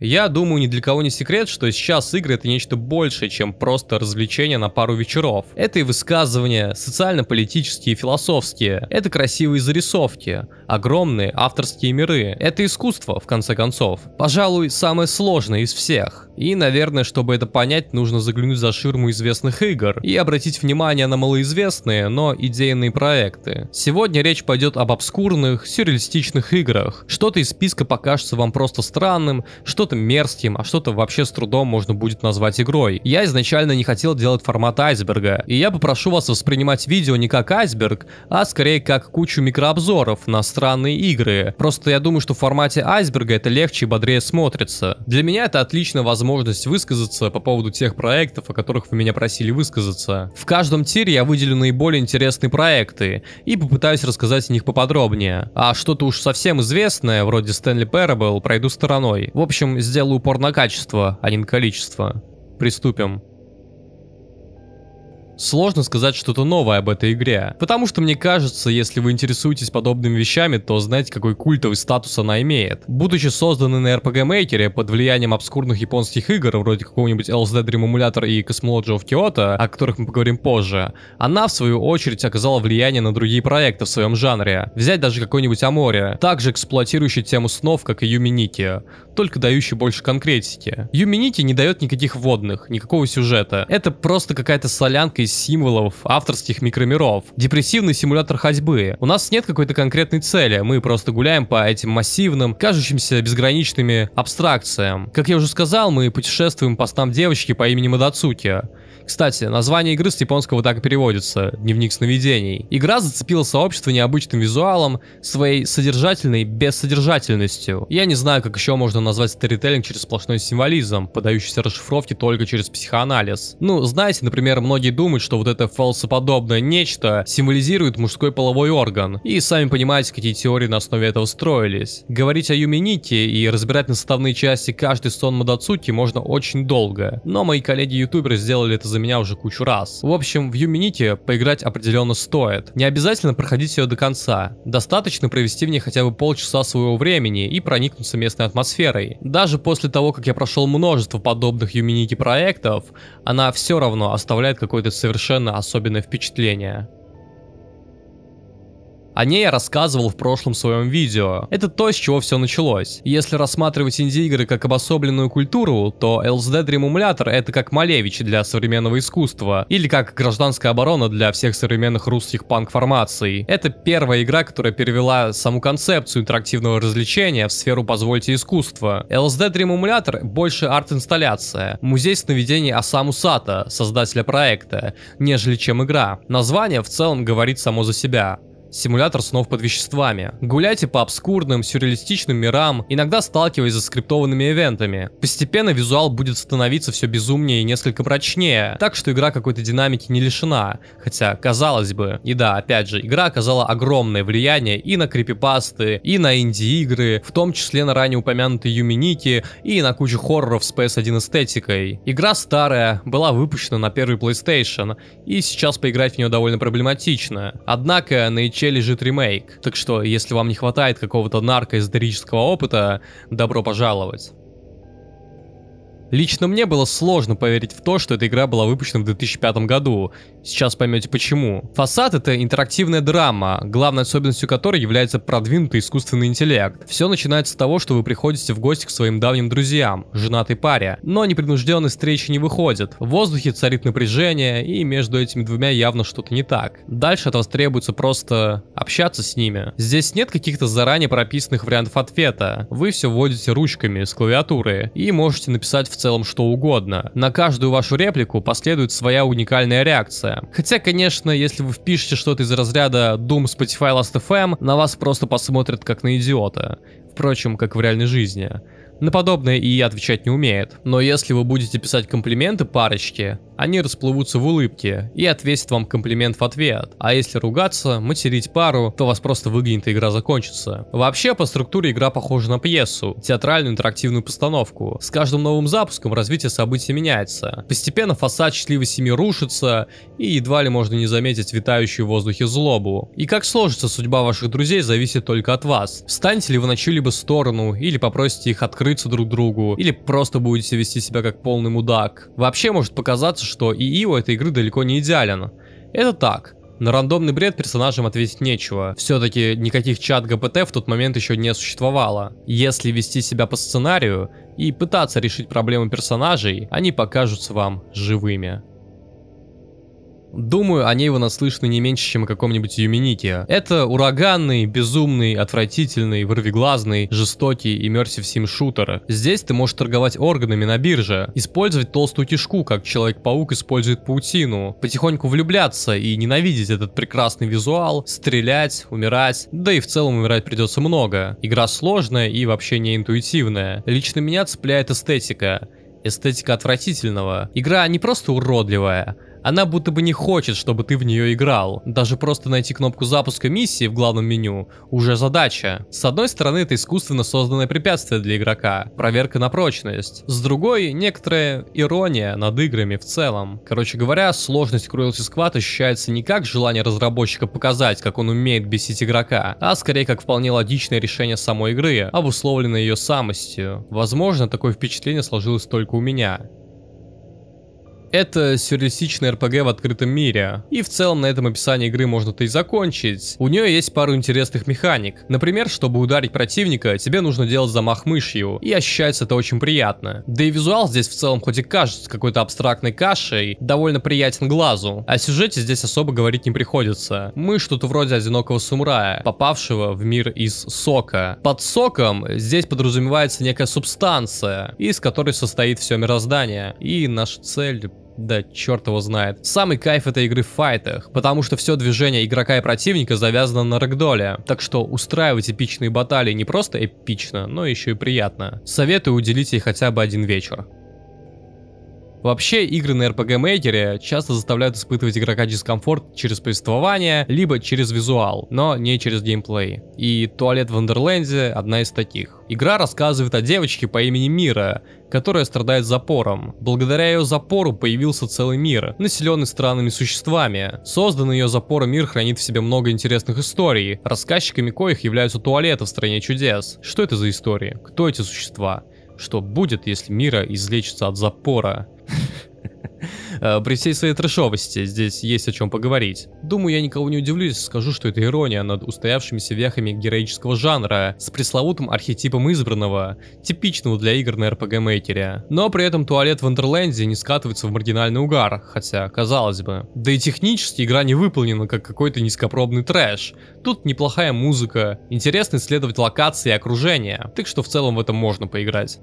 Я думаю, ни для кого не секрет, что сейчас игры это нечто большее, чем просто развлечение на пару вечеров. Это и высказывания, социально-политические и философские, это красивые зарисовки, огромные авторские миры, это искусство, в конце концов. Пожалуй, самое сложное из всех. И, наверное, чтобы это понять, нужно заглянуть за ширму известных игр и обратить внимание на малоизвестные, но идейные проекты. Сегодня речь пойдет об обскурных, сюрреалистичных играх. Что-то из списка покажется вам просто странным, что что-то мерзким, а что-то вообще с трудом можно будет назвать игрой. Я изначально не хотел делать формат айсберга, и я попрошу вас воспринимать видео не как айсберг, а скорее как кучу микрообзоров на странные игры. Просто я думаю, что в формате айсберга это легче и бодрее смотрится. Для меня это отличная возможность высказаться по поводу тех проектов, о которых вы меня просили высказаться. В каждом тире я выделю наиболее интересные проекты и попытаюсь рассказать о них поподробнее. А что-то уж совсем известное, вроде Стэнли Parable, пройду стороной. В общем, общем, сделаю упор на качество, а не на количество. Приступим. Сложно сказать что-то новое об этой игре, потому что мне кажется, если вы интересуетесь подобными вещами, то знаете, какой культовый статус она имеет. Будучи созданной на RPG Maker под влиянием обскурных японских игр, вроде какого-нибудь LSD Dream Emulator и Cosmology of Kyoto, о которых мы поговорим позже, она в свою очередь оказала влияние на другие проекты в своем жанре. Взять даже какой-нибудь Аморе, также эксплуатирующий тему снов, как и Юминики только дающий больше конкретики. Юминити не дает никаких водных, никакого сюжета. Это просто какая-то солянка из символов авторских микромиров. Депрессивный симулятор ходьбы. У нас нет какой-то конкретной цели, мы просто гуляем по этим массивным, кажущимся безграничными абстракциям. Как я уже сказал, мы путешествуем по снам девочки по имени Мадацуки. Кстати, название игры с японского так и переводится — «Дневник сновидений». Игра зацепила сообщество необычным визуалом, своей содержательной бессодержательностью. Я не знаю, как еще можно назвать сторителлинг через сплошной символизм, подающийся расшифровке только через психоанализ. Ну, знаете, например, многие думают, что вот это фалсоподобное нечто символизирует мужской половой орган. И сами понимаете, какие теории на основе этого строились. Говорить о Юминике и разбирать на составные части каждый сон Мадацуки можно очень долго. Но мои коллеги-ютуберы сделали это за за меня уже кучу раз. В общем, в Юмините поиграть определенно стоит. Не обязательно проходить ее до конца. Достаточно провести в ней хотя бы полчаса своего времени и проникнуться местной атмосферой. Даже после того, как я прошел множество подобных Юминити проектов, она все равно оставляет какое-то совершенно особенное впечатление. О ней я рассказывал в прошлом своем видео. Это то, с чего все началось. Если рассматривать инди-игры как обособленную культуру, то LSD Dream Emulator это как Малевич для современного искусства, или как гражданская оборона для всех современных русских панк-формаций. Это первая игра, которая перевела саму концепцию интерактивного развлечения в сферу «позвольте искусства». LSD Dream Emulator больше арт-инсталляция, музей сновидений Осаму Сата, создателя проекта, нежели чем игра. Название в целом говорит само за себя симулятор снов под веществами. Гуляйте по обскурным, сюрреалистичным мирам, иногда сталкиваясь с скриптованными ивентами. Постепенно визуал будет становиться все безумнее и несколько прочнее, так что игра какой-то динамики не лишена. Хотя, казалось бы, и да, опять же, игра оказала огромное влияние и на крипипасты, и на инди-игры, в том числе на ранее упомянутые Юминики и на кучу хорроров с PS1 эстетикой. Игра старая, была выпущена на первый PlayStation, и сейчас поиграть в нее довольно проблематично. Однако на свече лежит ремейк. Так что, если вам не хватает какого-то наркоисторического опыта, добро пожаловать. Лично мне было сложно поверить в то, что эта игра была выпущена в 2005 году. Сейчас поймете почему. Фасад — это интерактивная драма, главной особенностью которой является продвинутый искусственный интеллект. Все начинается с того, что вы приходите в гости к своим давним друзьям, женатой паре, но непринужденной встречи не выходит. В воздухе царит напряжение, и между этими двумя явно что-то не так. Дальше от вас требуется просто общаться с ними. Здесь нет каких-то заранее прописанных вариантов ответа. Вы все вводите ручками с клавиатуры и можете написать в целом что угодно. На каждую вашу реплику последует своя уникальная реакция. Хотя, конечно, если вы впишете что-то из разряда Doom Spotify Last.fm, на вас просто посмотрят как на идиота. Впрочем, как в реальной жизни. На подобное и отвечать не умеет. Но если вы будете писать комплименты парочке, они расплывутся в улыбке и ответят вам комплимент в ответ. А если ругаться, материть пару, то вас просто выгонит и игра закончится. Вообще, по структуре игра похожа на пьесу, театральную интерактивную постановку. С каждым новым запуском развитие событий меняется. Постепенно фасад счастливой семьи рушится, и едва ли можно не заметить витающую в воздухе злобу. И как сложится судьба ваших друзей, зависит только от вас. Встанете ли вы на чью-либо сторону, или попросите их открыться друг другу, или просто будете вести себя как полный мудак. Вообще может показаться, кажется, что ИИ у этой игры далеко не идеален. Это так. На рандомный бред персонажам ответить нечего. Все-таки никаких чат ГПТ в тот момент еще не существовало. Если вести себя по сценарию и пытаться решить проблемы персонажей, они покажутся вам живыми. Думаю, о ней вы наслышаны не меньше, чем о каком-нибудь Юминике. Это ураганный, безумный, отвратительный, вырвиглазный, жестокий и Immersive Sim шутер. Здесь ты можешь торговать органами на бирже, использовать толстую кишку, как Человек-паук использует паутину, потихоньку влюбляться и ненавидеть этот прекрасный визуал, стрелять, умирать, да и в целом умирать придется много. Игра сложная и вообще не интуитивная. Лично меня цепляет эстетика. Эстетика отвратительного. Игра не просто уродливая, она будто бы не хочет, чтобы ты в нее играл. Даже просто найти кнопку запуска миссии в главном меню уже задача. С одной стороны, это искусственно созданное препятствие для игрока, проверка на прочность. С другой, некоторая ирония над играми в целом. Короче говоря, сложность Cruelty Squad ощущается не как желание разработчика показать, как он умеет бесить игрока, а скорее как вполне логичное решение самой игры, обусловленное ее самостью. Возможно, такое впечатление сложилось только у меня. Это сюрреалистичный RPG в открытом мире. И в целом на этом описании игры можно-то и закончить. У нее есть пару интересных механик. Например, чтобы ударить противника, тебе нужно делать замах мышью. И ощущается это очень приятно. Да и визуал здесь в целом хоть и кажется какой-то абстрактной кашей, довольно приятен глазу. О сюжете здесь особо говорить не приходится. Мы что-то вроде одинокого сумрая, попавшего в мир из сока. Под соком здесь подразумевается некая субстанция, из которой состоит все мироздание. И наша цель да черт его знает. Самый кайф этой игры в файтах, потому что все движение игрока и противника завязано на рэгдоле. Так что устраивать эпичные баталии не просто эпично, но еще и приятно. Советую уделить ей хотя бы один вечер. Вообще, игры на RPG-мейкере часто заставляют испытывать игрока дискомфорт через повествование, либо через визуал, но не через геймплей. И «Туалет в Вандерленде» одна из таких. Игра рассказывает о девочке по имени Мира, которая страдает запором. Благодаря ее запору появился целый мир, населенный странными существами. Созданный ее запором мир хранит в себе много интересных историй, рассказчиками коих являются туалеты в стране чудес. Что это за истории? Кто эти существа? Что будет, если Мира излечится от запора? Э, при всей своей трешовости здесь есть о чем поговорить. Думаю, я никого не удивлюсь, скажу, что это ирония над устоявшимися вехами героического жанра, с пресловутым архетипом избранного, типичного для игр на RPG-мейкере. Но при этом туалет в Андерленде не скатывается в маргинальный угар, хотя, казалось бы. Да и технически игра не выполнена как какой-то низкопробный трэш. Тут неплохая музыка, интересно исследовать локации и окружение, так что в целом в этом можно поиграть.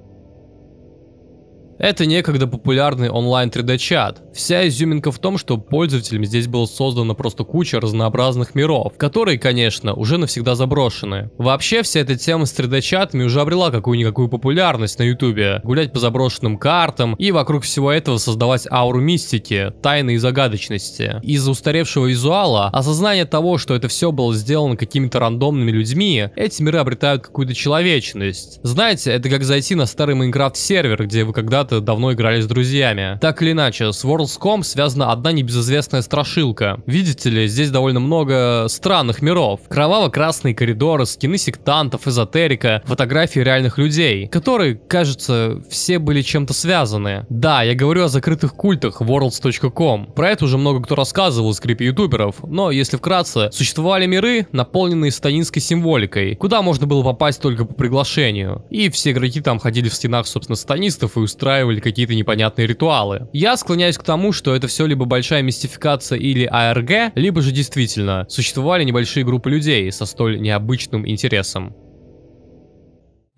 Это некогда популярный онлайн 3D-чат. Вся изюминка в том, что пользователям здесь было создано просто куча разнообразных миров, которые, конечно, уже навсегда заброшены. Вообще, вся эта тема с 3D-чатами уже обрела какую-никакую популярность на ютубе. Гулять по заброшенным картам и вокруг всего этого создавать ауру мистики, тайны и загадочности. Из-за устаревшего визуала, осознание того, что это все было сделано какими-то рандомными людьми, эти миры обретают какую-то человечность. Знаете, это как зайти на старый Майнкрафт-сервер, где вы когда-то когда-то давно играли с друзьями. Так или иначе, с Worlds.com связана одна небезызвестная страшилка. Видите ли, здесь довольно много странных миров. Кроваво-красные коридоры, скины сектантов, эзотерика, фотографии реальных людей, которые, кажется, все были чем-то связаны. Да, я говорю о закрытых культах worlds.com. Про это уже много кто рассказывал из крипи-ютуберов, но если вкратце, существовали миры, наполненные станинской символикой, куда можно было попасть только по приглашению. И все игроки там ходили в стенах, собственно, станистов и устраивали устраивали какие-то непонятные ритуалы. Я склоняюсь к тому, что это все либо большая мистификация или АРГ, либо же действительно существовали небольшие группы людей со столь необычным интересом.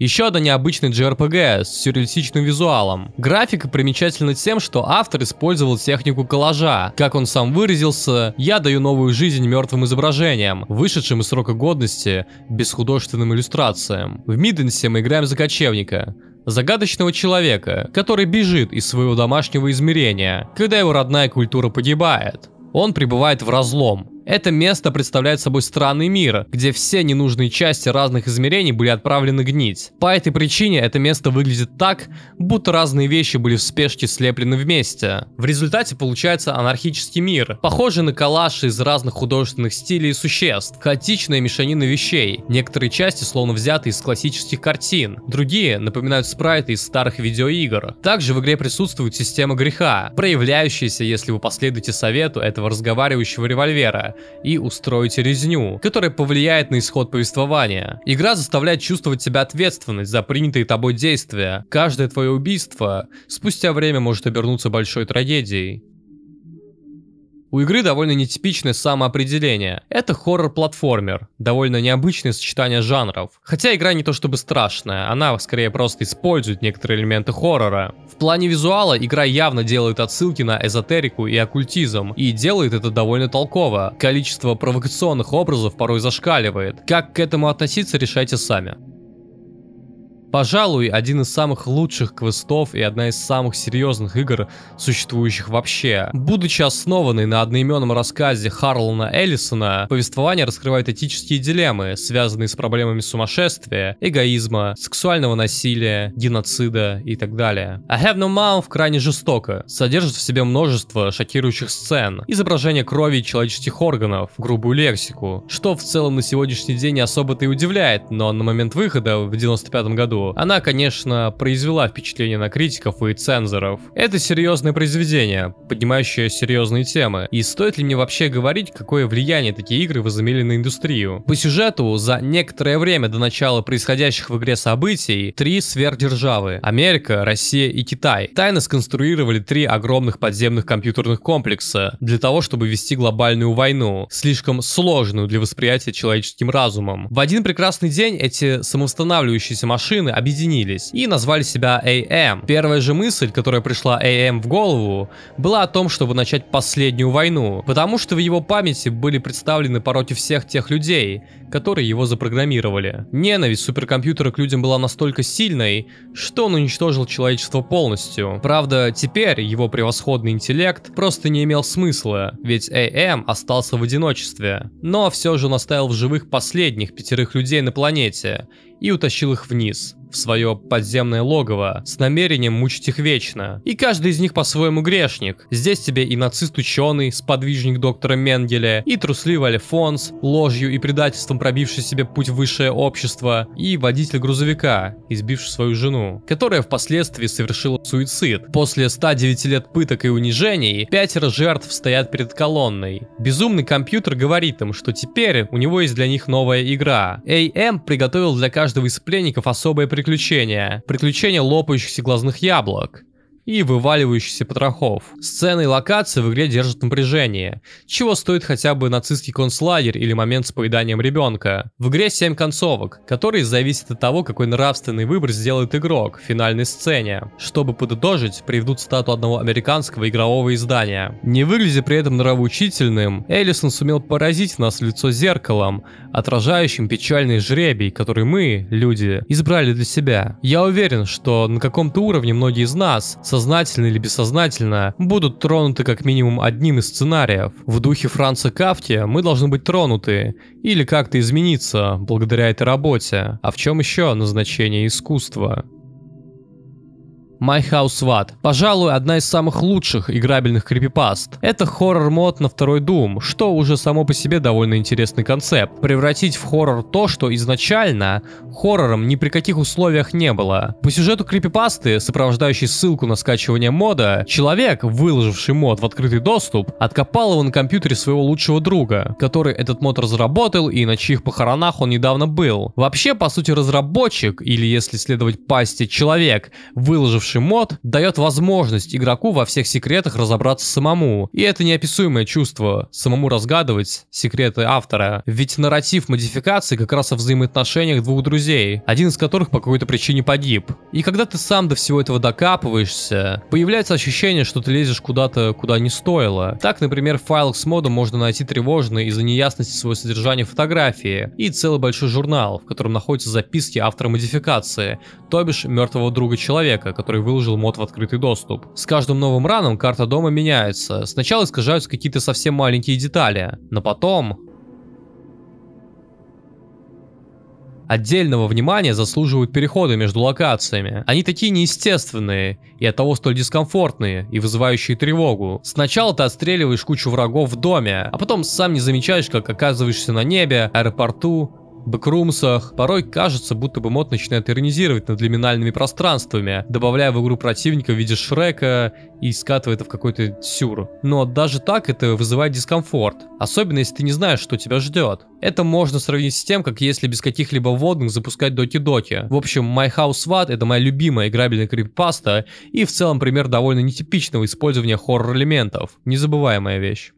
Еще одна необычная JRPG с сюрреалистичным визуалом. Графика примечательна тем, что автор использовал технику коллажа. Как он сам выразился, я даю новую жизнь мертвым изображениям, вышедшим из срока годности, без художественным иллюстрациям. В Миденсе мы играем за кочевника, загадочного человека, который бежит из своего домашнего измерения, когда его родная культура погибает. Он пребывает в разлом, это место представляет собой странный мир, где все ненужные части разных измерений были отправлены гнить. По этой причине это место выглядит так, будто разные вещи были в спешке слеплены вместе. В результате получается анархический мир, похожий на коллаж из разных художественных стилей и существ, хаотичная мешанина вещей, некоторые части словно взяты из классических картин, другие напоминают спрайты из старых видеоигр. Также в игре присутствует система греха, проявляющаяся, если вы последуете совету этого разговаривающего револьвера, и устроить резню, которая повлияет на исход повествования. Игра заставляет чувствовать себя ответственность за принятые тобой действия. Каждое твое убийство спустя время может обернуться большой трагедией. У игры довольно нетипичное самоопределение. Это хоррор-платформер, довольно необычное сочетание жанров. Хотя игра не то чтобы страшная, она скорее просто использует некоторые элементы хоррора. В плане визуала игра явно делает отсылки на эзотерику и оккультизм, и делает это довольно толково. Количество провокационных образов порой зашкаливает. Как к этому относиться, решайте сами. Пожалуй, один из самых лучших квестов и одна из самых серьезных игр, существующих вообще. Будучи основанной на одноименном рассказе Харлана Эллисона, повествование раскрывает этические дилеммы, связанные с проблемами сумасшествия, эгоизма, сексуального насилия, геноцида и так далее. "A Have No Mouth крайне жестоко, содержит в себе множество шокирующих сцен, изображение крови и человеческих органов, грубую лексику, что в целом на сегодняшний день не особо-то и удивляет, но на момент выхода в 95 году она, конечно, произвела впечатление на критиков и цензоров. Это серьезное произведение, поднимающее серьезные темы. И стоит ли мне вообще говорить, какое влияние такие игры возымели на индустрию? По сюжету, за некоторое время до начала происходящих в игре событий, три сверхдержавы – Америка, Россия и Китай – тайно сконструировали три огромных подземных компьютерных комплекса для того, чтобы вести глобальную войну, слишком сложную для восприятия человеческим разумом. В один прекрасный день эти самовосстанавливающиеся машины объединились и назвали себя AM. Первая же мысль, которая пришла AM в голову, была о том, чтобы начать последнюю войну, потому что в его памяти были представлены против всех тех людей, которые его запрограммировали. Ненависть суперкомпьютера к людям была настолько сильной, что он уничтожил человечество полностью. Правда, теперь его превосходный интеллект просто не имел смысла, ведь AM остался в одиночестве. Но все же он оставил в живых последних пятерых людей на планете и утащил их вниз в свое подземное логово с намерением мучить их вечно. И каждый из них по-своему грешник. Здесь тебе и нацист-ученый, сподвижник доктора Менгеля, и трусливый Альфонс, ложью и предательством пробивший себе путь в высшее общество, и водитель грузовика, избивший свою жену, которая впоследствии совершила суицид. После 109 лет пыток и унижений, пятеро жертв стоят перед колонной. Безумный компьютер говорит им, что теперь у него есть для них новая игра. AM приготовил для каждого из пленников особое приключение приключения. Приключения лопающихся глазных яблок и вываливающихся потрохов. Сцены и локации в игре держат напряжение, чего стоит хотя бы нацистский концлагерь или момент с поеданием ребенка. В игре 7 концовок, которые зависят от того, какой нравственный выбор сделает игрок в финальной сцене. Чтобы подытожить, приведут стату одного американского игрового издания. Не выглядя при этом нравоучительным, Эллисон сумел поразить нас лицо зеркалом, отражающим печальный жребий, который мы, люди, избрали для себя. Я уверен, что на каком-то уровне многие из нас с сознательно или бессознательно, будут тронуты как минимум одним из сценариев. В духе Франца Кафти мы должны быть тронуты или как-то измениться благодаря этой работе. А в чем еще назначение искусства? My House What. Пожалуй, одна из самых лучших играбельных крипипаст. Это хоррор-мод на второй Doom, что уже само по себе довольно интересный концепт. Превратить в хоррор то, что изначально хоррором ни при каких условиях не было. По сюжету крипипасты, сопровождающей ссылку на скачивание мода, человек, выложивший мод в открытый доступ, откопал его на компьютере своего лучшего друга, который этот мод разработал и на чьих похоронах он недавно был. Вообще, по сути, разработчик, или если следовать пасти, человек, выложивший Хороший мод дает возможность игроку во всех секретах разобраться самому. И это неописуемое чувство самому разгадывать секреты автора. Ведь нарратив модификации как раз о взаимоотношениях двух друзей, один из которых по какой-то причине погиб. И когда ты сам до всего этого докапываешься, появляется ощущение, что ты лезешь куда-то, куда не стоило. Так, например, в файлах с модом можно найти тревожные из-за неясности своего содержания фотографии и целый большой журнал, в котором находятся записки автора модификации, то бишь мертвого друга человека, который который выложил мод в открытый доступ. С каждым новым раном карта дома меняется. Сначала искажаются какие-то совсем маленькие детали, но потом... Отдельного внимания заслуживают переходы между локациями. Они такие неестественные, и от того столь дискомфортные, и вызывающие тревогу. Сначала ты отстреливаешь кучу врагов в доме, а потом сам не замечаешь, как оказываешься на небе, аэропорту, бэкрумсах. Порой кажется, будто бы мод начинает иронизировать над лиминальными пространствами, добавляя в игру противника в виде Шрека и скатывая это в какой-то сюр. Но даже так это вызывает дискомфорт, особенно если ты не знаешь, что тебя ждет. Это можно сравнить с тем, как если без каких-либо вводных запускать доки-доки. В общем, My House What — это моя любимая играбельная криппаста и в целом пример довольно нетипичного использования хоррор-элементов. Незабываемая вещь.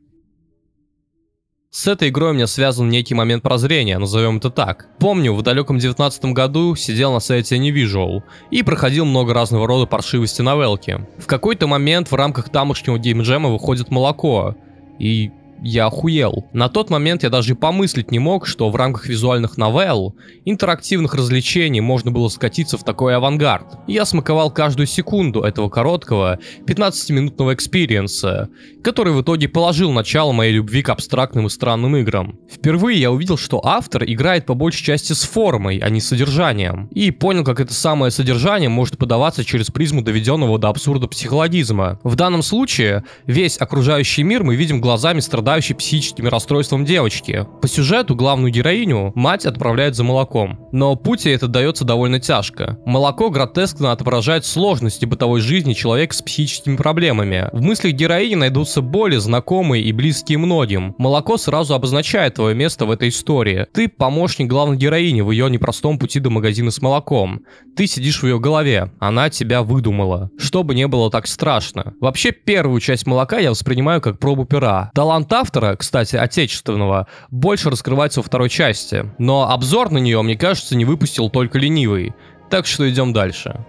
С этой игрой у меня связан некий момент прозрения, назовем это так. Помню, в далеком 19 году сидел на сайте Nevisual и проходил много разного рода паршивости новелки. В какой-то момент в рамках тамошнего геймджема выходит молоко, и я охуел. На тот момент я даже и помыслить не мог, что в рамках визуальных новелл, интерактивных развлечений можно было скатиться в такой авангард. я смаковал каждую секунду этого короткого 15-минутного экспириенса, который в итоге положил начало моей любви к абстрактным и странным играм. Впервые я увидел, что автор играет по большей части с формой, а не содержанием. И понял, как это самое содержание может подаваться через призму доведенного до абсурда психологизма. В данном случае весь окружающий мир мы видим глазами страдающих страдающей психическими расстройством девочки. По сюжету главную героиню мать отправляет за молоком. Но пути это дается довольно тяжко. Молоко гротескно отображает сложности бытовой жизни человека с психическими проблемами. В мыслях героини найдутся боли, знакомые и близкие многим. Молоко сразу обозначает твое место в этой истории. Ты помощник главной героини в ее непростом пути до магазина с молоком. Ты сидишь в ее голове, она тебя выдумала. Чтобы не было так страшно. Вообще, первую часть молока я воспринимаю как пробу пера. Таланта автора, кстати, отечественного, больше раскрывается во второй части, но обзор на нее, мне кажется, не выпустил только ленивый. Так что идем дальше.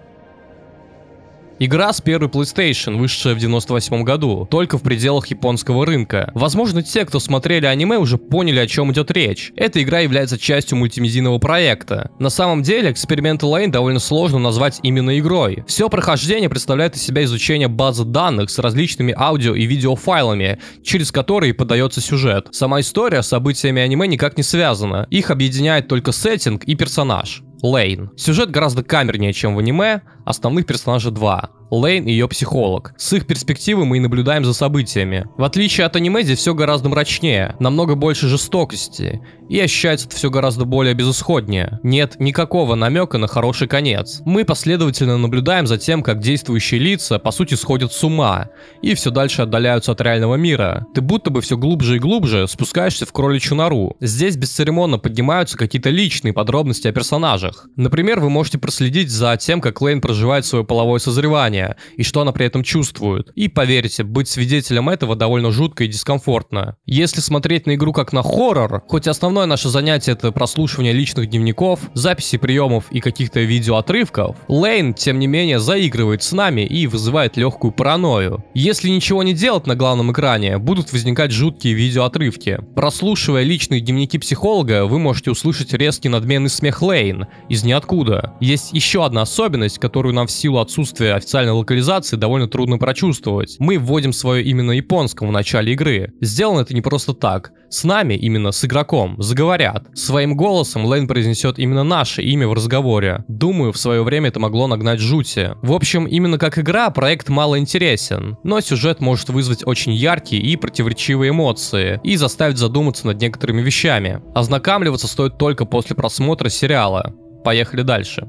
Игра с первой PlayStation, вышедшая в 98 году, только в пределах японского рынка. Возможно, те, кто смотрели аниме, уже поняли, о чем идет речь. Эта игра является частью мультимедийного проекта. На самом деле, эксперимент Lane довольно сложно назвать именно игрой. Все прохождение представляет из себя изучение базы данных с различными аудио и видеофайлами, через которые подается сюжет. Сама история с событиями аниме никак не связана. Их объединяет только сеттинг и персонаж. Лейн. Сюжет гораздо камернее, чем в аниме, Основных персонажа два. Лейн и ее психолог. С их перспективы мы и наблюдаем за событиями. В отличие от аниме, здесь все гораздо мрачнее, намного больше жестокости, и ощущается это все гораздо более безысходнее. Нет никакого намека на хороший конец. Мы последовательно наблюдаем за тем, как действующие лица, по сути, сходят с ума, и все дальше отдаляются от реального мира. Ты будто бы все глубже и глубже спускаешься в кроличью нору. Здесь бесцеремонно поднимаются какие-то личные подробности о персонажах. Например, вы можете проследить за тем, как Лейн проживает проживает свое половое созревание и что она при этом чувствует. И поверьте, быть свидетелем этого довольно жутко и дискомфортно. Если смотреть на игру как на хоррор, хоть основное наше занятие это прослушивание личных дневников, записи приемов и каких-то видеоотрывков, Лейн, тем не менее, заигрывает с нами и вызывает легкую паранойю. Если ничего не делать на главном экране, будут возникать жуткие видеоотрывки. Прослушивая личные дневники психолога, вы можете услышать резкий надменный смех Лейн из ниоткуда. Есть еще одна особенность, которую которую нам в силу отсутствия официальной локализации довольно трудно прочувствовать. Мы вводим свое именно японском в начале игры. Сделано это не просто так. С нами, именно с игроком, заговорят. Своим голосом Лейн произнесет именно наше имя в разговоре. Думаю, в свое время это могло нагнать жути. В общем, именно как игра, проект мало интересен. Но сюжет может вызвать очень яркие и противоречивые эмоции. И заставить задуматься над некоторыми вещами. Ознакомливаться стоит только после просмотра сериала. Поехали дальше.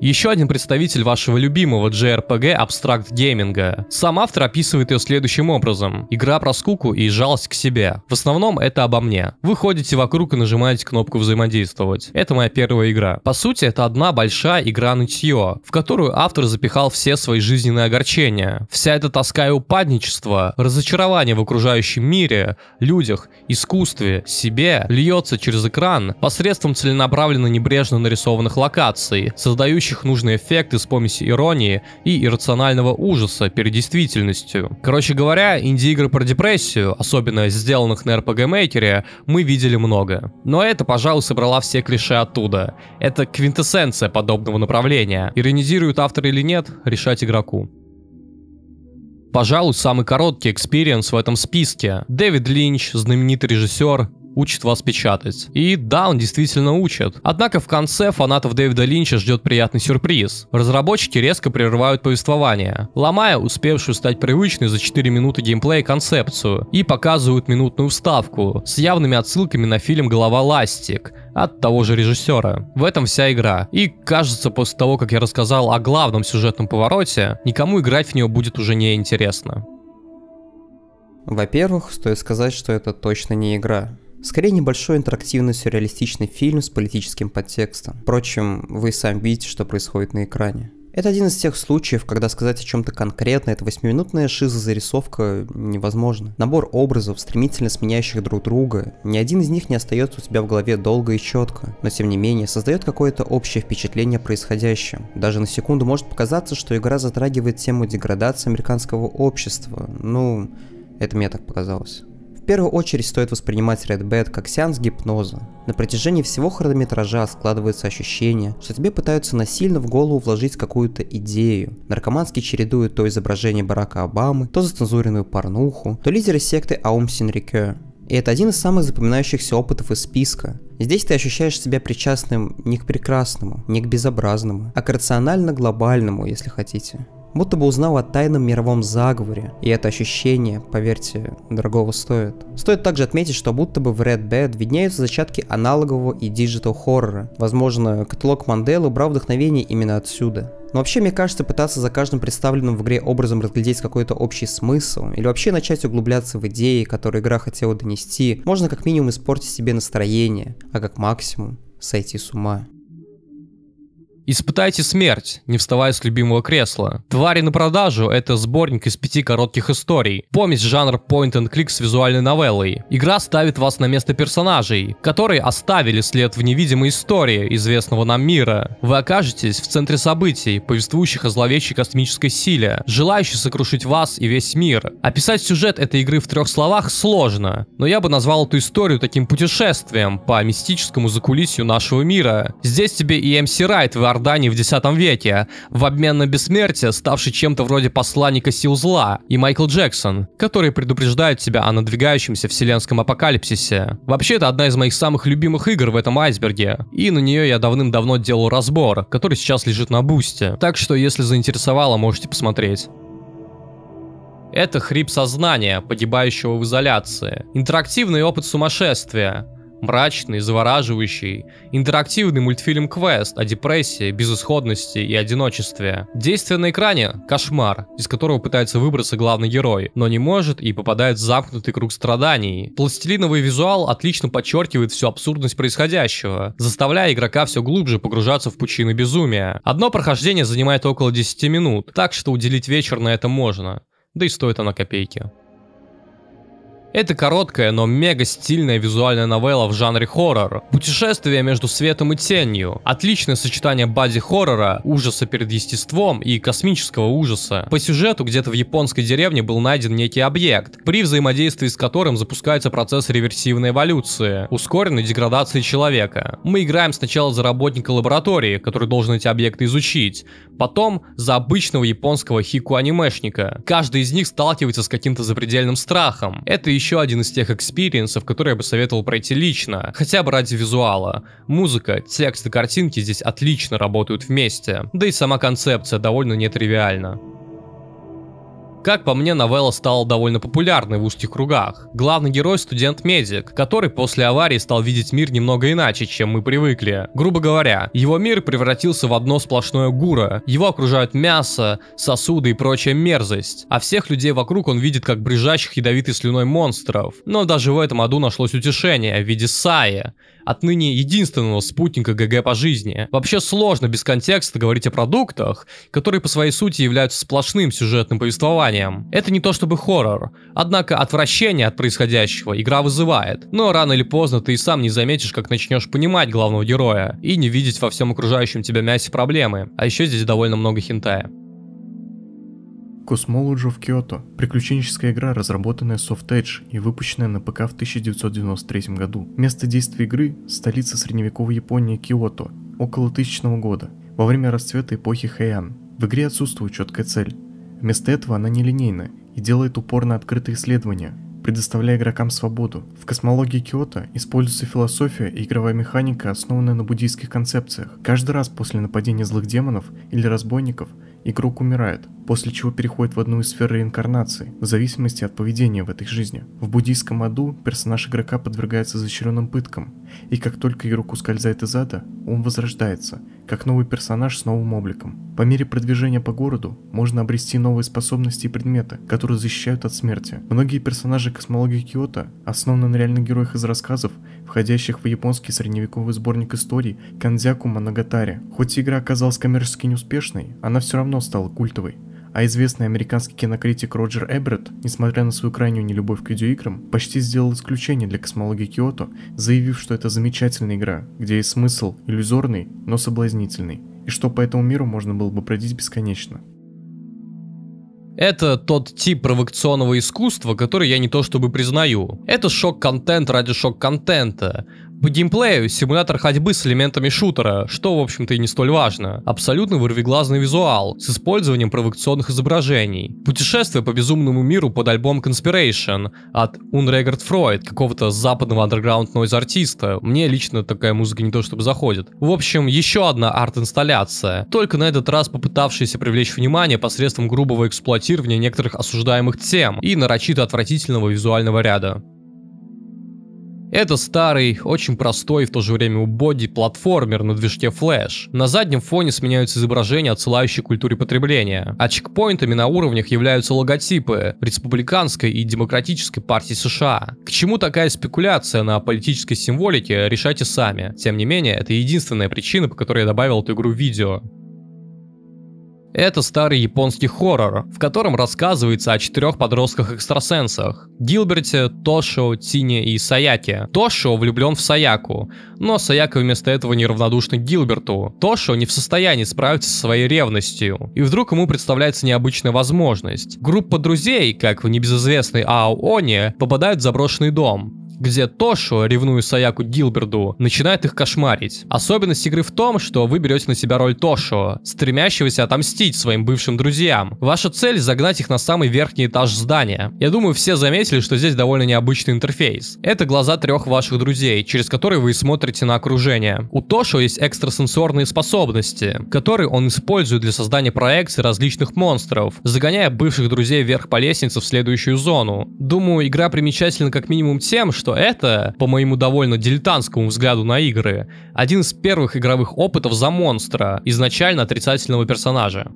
Еще один представитель вашего любимого JRPG абстракт гейминга. Сам автор описывает ее следующим образом. Игра про скуку и жалость к себе. В основном это обо мне. Вы ходите вокруг и нажимаете кнопку взаимодействовать. Это моя первая игра. По сути, это одна большая игра нытье, в которую автор запихал все свои жизненные огорчения. Вся эта тоска и упадничество, разочарование в окружающем мире, людях, искусстве, себе льется через экран посредством целенаправленно небрежно нарисованных локаций, создающих создающих нужный эффект из помеси иронии и иррационального ужаса перед действительностью. Короче говоря, инди-игры про депрессию, особенно сделанных на RPG Maker, мы видели много. Но это, пожалуй, собрала все клише оттуда. Это квинтэссенция подобного направления. Иронизируют автор или нет, решать игроку. Пожалуй, самый короткий экспириенс в этом списке. Дэвид Линч, знаменитый режиссер, учит вас печатать. И да, он действительно учит. Однако в конце фанатов Дэвида Линча ждет приятный сюрприз. Разработчики резко прерывают повествование, ломая успевшую стать привычной за 4 минуты геймплея концепцию, и показывают минутную вставку с явными отсылками на фильм «Голова ластик», от того же режиссера. В этом вся игра. И кажется, после того, как я рассказал о главном сюжетном повороте, никому играть в нее будет уже не интересно. Во-первых, стоит сказать, что это точно не игра. Скорее небольшой интерактивный сюрреалистичный фильм с политическим подтекстом. Впрочем, вы сами видите, что происходит на экране. Это один из тех случаев, когда сказать о чем-то конкретно, это восьмиминутная шизозарисовка невозможно. Набор образов, стремительно сменяющих друг друга, ни один из них не остается у тебя в голове долго и четко, но тем не менее создает какое-то общее впечатление о происходящем. Даже на секунду может показаться, что игра затрагивает тему деградации американского общества, ну, это мне так показалось первую очередь стоит воспринимать Red Bad как сеанс гипноза. На протяжении всего хронометража складывается ощущение, что тебе пытаются насильно в голову вложить какую-то идею. Наркоманский чередует то изображение Барака Обамы, то зацензуренную порнуху, то лидеры секты Аум Синрикё. И это один из самых запоминающихся опытов из списка. Здесь ты ощущаешь себя причастным не к прекрасному, не к безобразному, а к рационально-глобальному, если хотите будто бы узнал о тайном мировом заговоре, и это ощущение, поверьте, дорогого стоит. Стоит также отметить, что будто бы в Red Dead виднеются зачатки аналогового и диджитал-хоррора. Возможно, каталог Манделы брал вдохновение именно отсюда. Но вообще, мне кажется, пытаться за каждым представленным в игре образом разглядеть какой-то общий смысл, или вообще начать углубляться в идеи, которые игра хотела донести, можно как минимум испортить себе настроение, а как максимум сойти с ума. Испытайте смерть, не вставая с любимого кресла. Твари на продажу — это сборник из пяти коротких историй. Помесь жанр point and click с визуальной новеллой. Игра ставит вас на место персонажей, которые оставили след в невидимой истории известного нам мира. Вы окажетесь в центре событий, повествующих о зловещей космической силе, желающей сокрушить вас и весь мир. Описать сюжет этой игры в трех словах сложно, но я бы назвал эту историю таким путешествием по мистическому закулисью нашего мира. Здесь тебе и MC Райт в Ордании в X веке, в обмен на бессмертие, ставший чем-то вроде посланника сил зла, и Майкл Джексон, который предупреждает тебя о надвигающемся вселенском апокалипсисе. Вообще, это одна из моих самых любимых игр в этом айсберге, и на нее я давным-давно делал разбор, который сейчас лежит на бусте. Так что, если заинтересовало, можете посмотреть. Это хрип сознания, погибающего в изоляции. Интерактивный опыт сумасшествия мрачный, завораживающий, интерактивный мультфильм-квест о депрессии, безысходности и одиночестве. Действие на экране – кошмар, из которого пытается выбраться главный герой, но не может и попадает в замкнутый круг страданий. Пластилиновый визуал отлично подчеркивает всю абсурдность происходящего, заставляя игрока все глубже погружаться в пучины безумия. Одно прохождение занимает около 10 минут, так что уделить вечер на это можно. Да и стоит она копейки. Это короткая, но мега стильная визуальная новелла в жанре хоррор. Путешествие между светом и тенью. Отличное сочетание бади-хоррора, ужаса перед естеством и космического ужаса. По сюжету где-то в японской деревне был найден некий объект, при взаимодействии с которым запускается процесс реверсивной эволюции, ускоренной деградации человека. Мы играем сначала за работника лаборатории, который должен эти объекты изучить, потом за обычного японского хику-анимешника. Каждый из них сталкивается с каким-то запредельным страхом. Это еще один из тех экспириенсов, которые я бы советовал пройти лично, хотя бы ради визуала. Музыка, текст и картинки здесь отлично работают вместе, да и сама концепция довольно нетривиальна. Как по мне, новелла стала довольно популярной в узких кругах. Главный герой – студент-медик, который после аварии стал видеть мир немного иначе, чем мы привыкли. Грубо говоря, его мир превратился в одно сплошное гуро. Его окружают мясо, сосуды и прочая мерзость. А всех людей вокруг он видит как брежащих ядовитой слюной монстров. Но даже в этом аду нашлось утешение в виде Сая – отныне единственного спутника ГГ по жизни. Вообще сложно без контекста говорить о продуктах, которые по своей сути являются сплошным сюжетным повествованием. Это не то чтобы хоррор, однако отвращение от происходящего игра вызывает, но рано или поздно ты и сам не заметишь, как начнешь понимать главного героя и не видеть во всем окружающем тебя мясе проблемы. А еще здесь довольно много хентая. Cosmology в Киото приключенческая игра, разработанная Soft Edge и выпущенная на ПК в 1993 году. Место действия игры – столица средневековой Японии Киото, около тысячного года, во время расцвета эпохи Хэйан. В игре отсутствует четкая цель. Вместо этого она нелинейна и делает упор на открытые исследования, предоставляя игрокам свободу. В космологии Киото используется философия и игровая механика, основанная на буддийских концепциях. Каждый раз после нападения злых демонов или разбойников – Игрок умирает, после чего переходит в одну из сфер реинкарнации, в зависимости от поведения в этой жизни. В буддийском аду персонаж игрока подвергается изощренным пыткам, и как только игрок ускользает из ада, он возрождается, как новый персонаж с новым обликом. По мере продвижения по городу можно обрести новые способности и предметы, которые защищают от смерти. Многие персонажи космологии Киота основаны на реальных героях из рассказов, входящих в японский средневековый сборник историй Кандзяку Манагатари. Хоть игра оказалась коммерчески неуспешной, она все равно стала культовой. А известный американский кинокритик Роджер Эберт, несмотря на свою крайнюю нелюбовь к видеоиграм, почти сделал исключение для космологии Киото, заявив, что это замечательная игра, где есть смысл иллюзорный, но соблазнительный, и что по этому миру можно было бы пройти бесконечно. Это тот тип провокационного искусства, который я не то чтобы признаю. Это шок-контент ради шок-контента. По геймплею симулятор ходьбы с элементами шутера, что в общем-то и не столь важно. Абсолютно вырвиглазный визуал с использованием провокационных изображений. Путешествие по безумному миру под альбом Conspiration от Unregard Freud, какого-то западного underground noise артиста. Мне лично такая музыка не то чтобы заходит. В общем, еще одна арт-инсталляция, только на этот раз попытавшаяся привлечь внимание посредством грубого эксплуатирования некоторых осуждаемых тем и нарочито отвратительного визуального ряда. Это старый, очень простой и в то же время убогий платформер на движке Flash. На заднем фоне сменяются изображения, отсылающие к культуре потребления. А чекпоинтами на уровнях являются логотипы Республиканской и Демократической партии США. К чему такая спекуляция на политической символике, решайте сами. Тем не менее, это единственная причина, по которой я добавил эту игру в видео. Это старый японский хоррор, в котором рассказывается о четырех подростках-экстрасенсах. Гилберте, Тошо, Тине и Саяке. Тошо влюблен в Саяку, но Саяка вместо этого неравнодушна к Гилберту. Тошо не в состоянии справиться со своей ревностью. И вдруг ему представляется необычная возможность. Группа друзей, как в небезызвестной Ао Они, попадает в заброшенный дом где Тошу, ревную Саяку Гилберду, начинает их кошмарить. Особенность игры в том, что вы берете на себя роль Тошу, стремящегося отомстить своим бывшим друзьям. Ваша цель загнать их на самый верхний этаж здания. Я думаю, все заметили, что здесь довольно необычный интерфейс. Это глаза трех ваших друзей, через которые вы смотрите на окружение. У Тошу есть экстрасенсорные способности, которые он использует для создания проекций различных монстров, загоняя бывших друзей вверх по лестнице в следующую зону. Думаю, игра примечательна как минимум тем, что что это, по моему довольно дилетантскому взгляду на игры, один из первых игровых опытов за монстра, изначально отрицательного персонажа.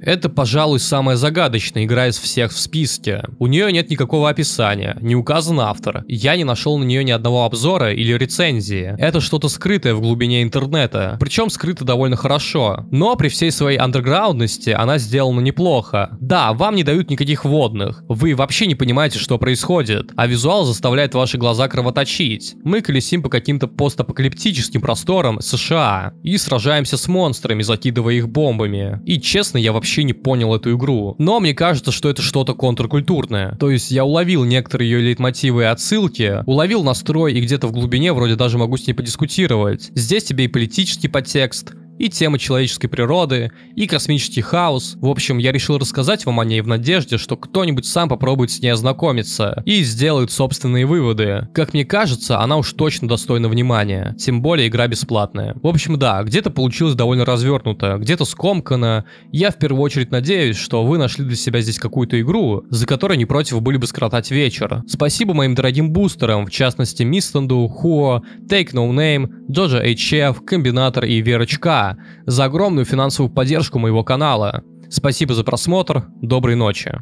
Это, пожалуй, самая загадочная игра из всех в списке. У нее нет никакого описания, не указан автор. Я не нашел на нее ни одного обзора или рецензии. Это что-то скрытое в глубине интернета, причем скрыто довольно хорошо. Но при всей своей андерграундности она сделана неплохо. Да, вам не дают никаких водных. Вы вообще не понимаете, что происходит, а визуал заставляет ваши глаза кровоточить. Мы колесим по каким-то постапокалиптическим просторам США и сражаемся с монстрами, закидывая их бомбами. И честно, я вообще вообще не понял эту игру. Но мне кажется, что это что-то контркультурное. То есть я уловил некоторые ее лейтмотивы и отсылки, уловил настрой и где-то в глубине вроде даже могу с ней подискутировать. Здесь тебе и политический подтекст, и темы человеческой природы, и космический хаос. В общем, я решил рассказать вам о ней в надежде, что кто-нибудь сам попробует с ней ознакомиться и сделает собственные выводы. Как мне кажется, она уж точно достойна внимания, тем более игра бесплатная. В общем, да, где-то получилось довольно развернуто, где-то скомкано. Я в первую очередь надеюсь, что вы нашли для себя здесь какую-то игру, за которой не против были бы скоротать вечер. Спасибо моим дорогим бустерам, в частности Мистанду, Хуо, Take No Name, Джоджа HF, Комбинатор и Верочка, за огромную финансовую поддержку моего канала. Спасибо за просмотр, доброй ночи.